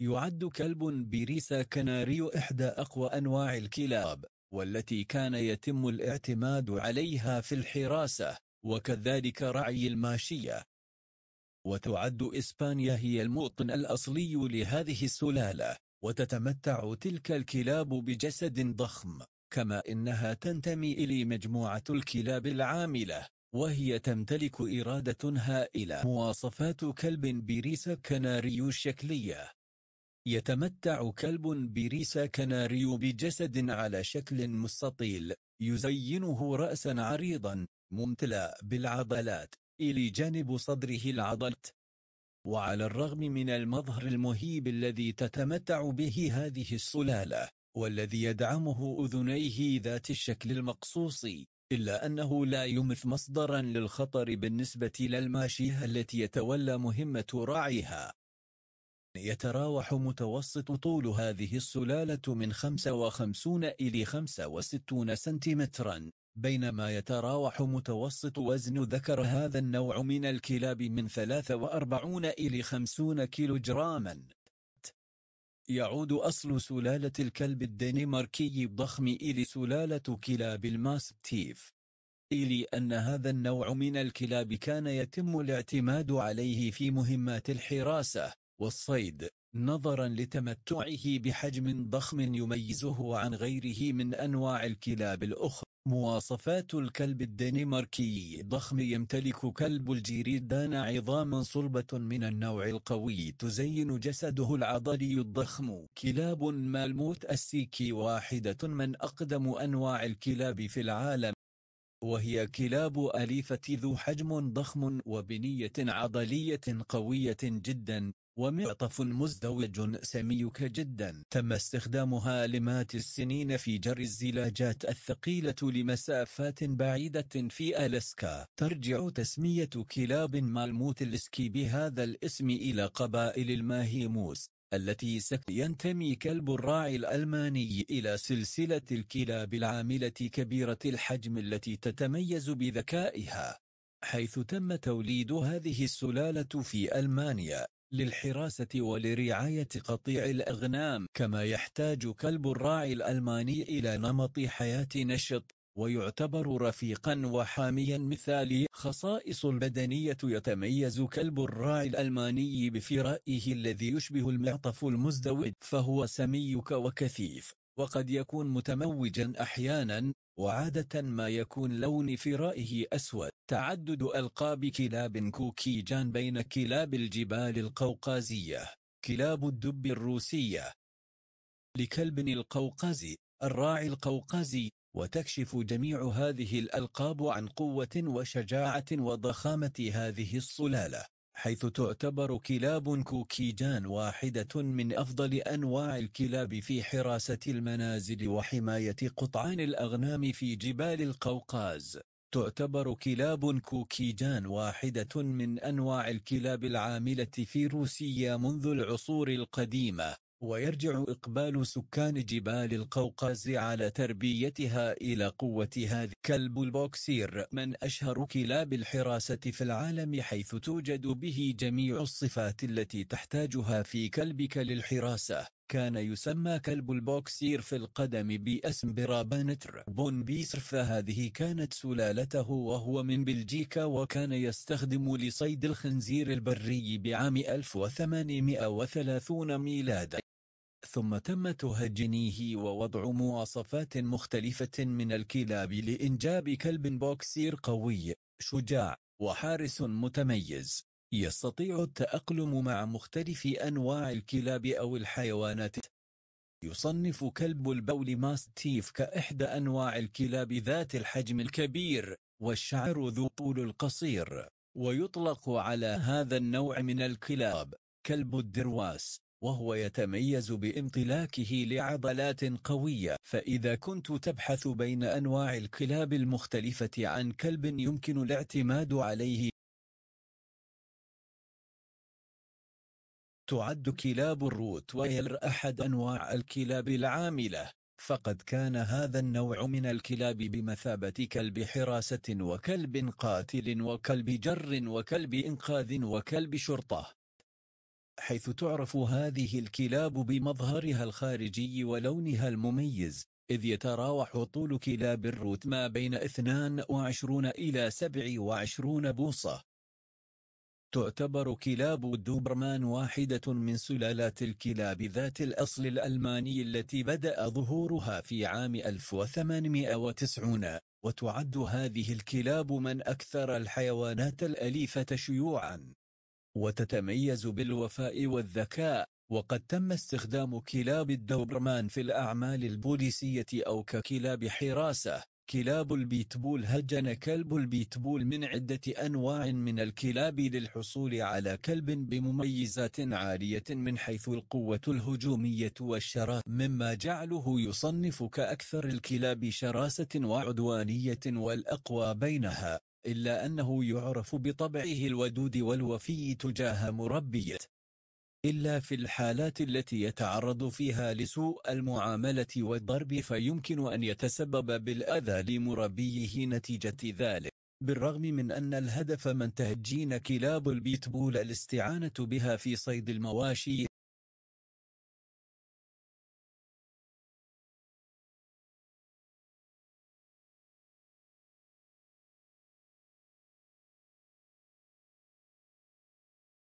يعد كلب بيريسا كناريو إحدى أقوى أنواع الكلاب والتي كان يتم الاعتماد عليها في الحراسة وكذلك رعي الماشية وتعد إسبانيا هي الموطن الأصلي لهذه السلالة وتتمتع تلك الكلاب بجسد ضخم كما إنها تنتمي إلى مجموعة الكلاب العاملة وهي تمتلك إرادة هائلة مواصفات كلب بيريسا كناريو الشكلية يتمتع كلب بريسا كناريو بجسد على شكل مستطيل يزينه رأسا عريضا ممتلأ بالعضلات إلى جانب صدره العضلات وعلى الرغم من المظهر المهيب الذي تتمتع به هذه السلالة والذي يدعمه أذنيه ذات الشكل المقصوص إلا أنه لا يمث مصدرا للخطر بالنسبة للماشية التي يتولى مهمة راعيها يتراوح متوسط طول هذه السلالة من 55 إلى 65 سنتيمترا بينما يتراوح متوسط وزن ذكر هذا النوع من الكلاب من 43 إلى 50 جراما يعود أصل سلالة الكلب الدنماركي الضخم إلى سلالة كلاب الماستيف إلي أن هذا النوع من الكلاب كان يتم الاعتماد عليه في مهمات الحراسة والصيد نظرا لتمتعه بحجم ضخم يميزه عن غيره من أنواع الكلاب الأخرى مواصفات الكلب الدنماركي ضخم يمتلك كلب الجيريدان عظاما صلبة من النوع القوي تزين جسده العضلي الضخم كلاب مالموت السيكي واحدة من أقدم أنواع الكلاب في العالم وهي كلاب أليفة ذو حجم ضخم وبنية عضلية قوية جدا ومعطف مزدوج سميك جدا تم استخدامها لمات السنين في جر الزلاجات الثقيلة لمسافات بعيدة في ألاسكا ترجع تسمية كلاب مالموت الاسكي بهذا الاسم إلى قبائل الماهيموس التي ينتمي كلب الراعي الألماني إلى سلسلة الكلاب العاملة كبيرة الحجم التي تتميز بذكائها حيث تم توليد هذه السلالة في ألمانيا للحراسة ولرعاية قطيع الأغنام كما يحتاج كلب الراعي الألماني إلى نمط حياة نشط ويعتبر رفيقا وحاميا مثالي خصائص البدنية يتميز كلب الراعي الألماني بفرائه الذي يشبه المعطف المزدوج فهو سميك وكثيف وقد يكون متموجا أحيانا وعادة ما يكون لون فرائه أسود تعدد ألقاب كلاب كوكيجان بين كلاب الجبال القوقازية كلاب الدب الروسية لكلب القوقازي الراعي القوقازي وتكشف جميع هذه الألقاب عن قوة وشجاعة وضخامة هذه الصلالة حيث تعتبر كلاب كوكيجان واحدة من أفضل أنواع الكلاب في حراسة المنازل وحماية قطعان الأغنام في جبال القوقاز. تعتبر كلاب كوكيجان واحدة من أنواع الكلاب العاملة في روسيا منذ العصور القديمة ويرجع إقبال سكان جبال القوقاز على تربيتها إلى قوة هذا كلب البوكسير من أشهر كلاب الحراسة في العالم حيث توجد به جميع الصفات التي تحتاجها في كلبك للحراسة كان يسمى كلب البوكسير في القدم باسم برابانتر بون بيسر فهذه كانت سلالته وهو من بلجيكا وكان يستخدم لصيد الخنزير البري بعام 1830 ميلادا ثم تم تهجنيه ووضع مواصفات مختلفة من الكلاب لإنجاب كلب بوكسير قوي شجاع وحارس متميز يستطيع التأقلم مع مختلف أنواع الكلاب أو الحيوانات يصنف كلب البول ماستيف كإحدى أنواع الكلاب ذات الحجم الكبير والشعر ذو طول القصير ويطلق على هذا النوع من الكلاب كلب الدرواس وهو يتميز بامتلاكه لعضلات قوية فإذا كنت تبحث بين أنواع الكلاب المختلفة عن كلب يمكن الاعتماد عليه تعد كلاب الروت ويلر أحد أنواع الكلاب العاملة فقد كان هذا النوع من الكلاب بمثابة كلب حراسة وكلب قاتل وكلب جر وكلب إنقاذ وكلب شرطة حيث تعرف هذه الكلاب بمظهرها الخارجي ولونها المميز إذ يتراوح طول كلاب الروت ما بين 22 إلى 27 بوصة تعتبر كلاب الدوبرمان واحدة من سلالات الكلاب ذات الأصل الألماني التي بدأ ظهورها في عام 1890 وتعد هذه الكلاب من أكثر الحيوانات الأليفة شيوعاً وتتميز بالوفاء والذكاء وقد تم استخدام كلاب الدوبرمان في الأعمال البوليسية أو ككلاب حراسة كلاب البيتبول هجن كلب البيتبول من عدة أنواع من الكلاب للحصول على كلب بمميزات عالية من حيث القوة الهجومية والشراسة مما جعله يصنف كأكثر الكلاب شراسة وعدوانية والأقوى بينها إلا أنه يعرف بطبعه الودود والوفي تجاه مربيته إلا في الحالات التي يتعرض فيها لسوء المعاملة والضرب فيمكن أن يتسبب بالأذى لمربيه نتيجة ذلك بالرغم من أن الهدف من تهجين كلاب البيتبول الاستعانة بها في صيد المواشي